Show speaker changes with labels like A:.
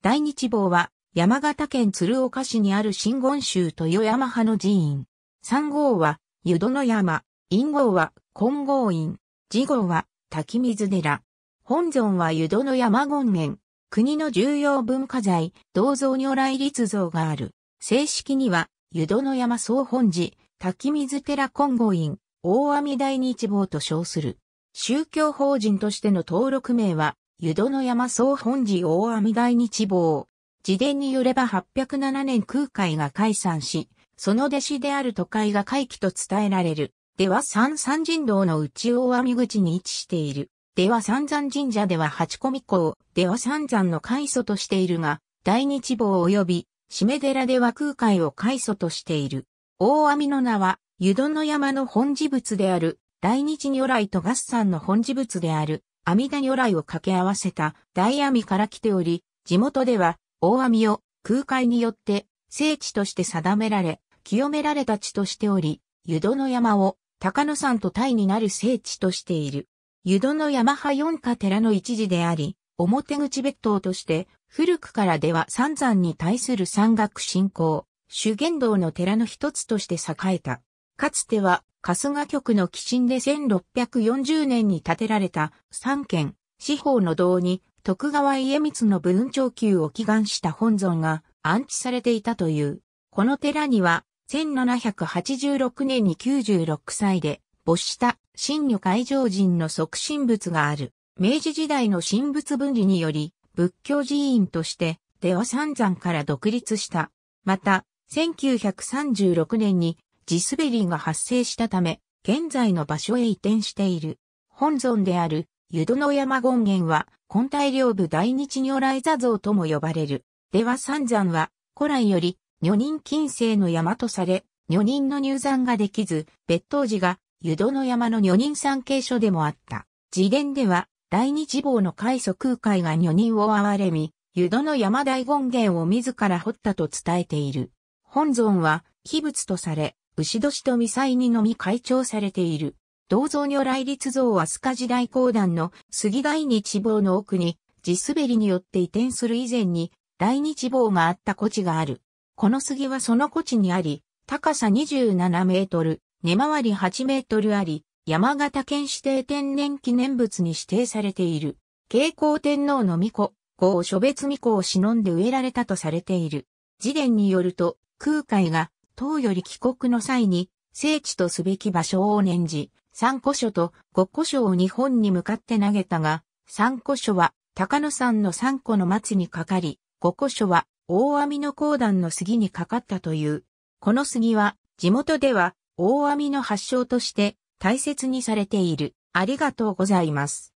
A: 大日坊は山形県鶴岡市にある新言宗豊山派の寺院。三号は湯戸の山、陰号は金剛院、次号は滝水寺。本尊は湯戸の山権現、国の重要文化財、銅像如来立像がある。正式には湯戸の山総本寺、滝水寺金剛院、大網大日坊と称する。宗教法人としての登録名は、湯戸の山総本寺大網大日坊。自伝によれば807年空海が解散し、その弟子である都会が回帰と伝えられる。では三三神道の内大網口に位置している。では三山神社では八込港。では三山の開祖としているが、大日坊及び、締め寺では空海を開祖としている。大網の名は、湯戸の山の本寺仏である、大日如来と合山の本寺仏である、阿弥陀如来を掛け合わせた大阿弥から来ており、地元では大阿弥を空海によって聖地として定められ、清められた地としており、湯戸の山を高野山と対になる聖地としている。湯戸の山派四家寺の一時であり、表口別当として、古くからでは三山に対する山岳信仰、修験道の寺の一つとして栄えた。かつては、春日局の寄進で1640年に建てられた三軒、四方の堂に徳川家光の文長級を祈願した本尊が安置されていたという。この寺には、1786年に96歳で没した新女海上人の促進仏がある。明治時代の神仏分離により、仏教寺院として、出羽三山から独立した。また、1936年に地滑りが発生したため、現在の場所へ移転している。本尊である、湯戸の山権現は、根体領部大日如来座像とも呼ばれる。では三山は、古来より、女人近世の山とされ、女人の入山ができず、別当時が、湯戸の山の女人参経所でもあった。自伝では、大日坊の開祖空海が女人を憐れみ、湯戸の山大権現を自ら掘ったと伝えている。本尊は、秘仏とされ、牛年と未祭にのみ開長されている。銅像如来立像は飛鳥時代公団の杉大日坊の奥に、地滑りによって移転する以前に、大日坊があった古地がある。この杉はその古地にあり、高さ27メートル、根回り8メートルあり、山形県指定天然記念物に指定されている。慶光天皇の巫女、皇諸別巫女を忍んで植えられたとされている。自伝によると、空海が唐より帰国の際に、聖地とすべき場所を念じ、三古所と五古所を日本に向かって投げたが、三古所は高野山の三古の松にかかり、五古所は大網の高段の杉にかかったという。この杉は地元では大網の発祥として大切にされている。ありがとうございます。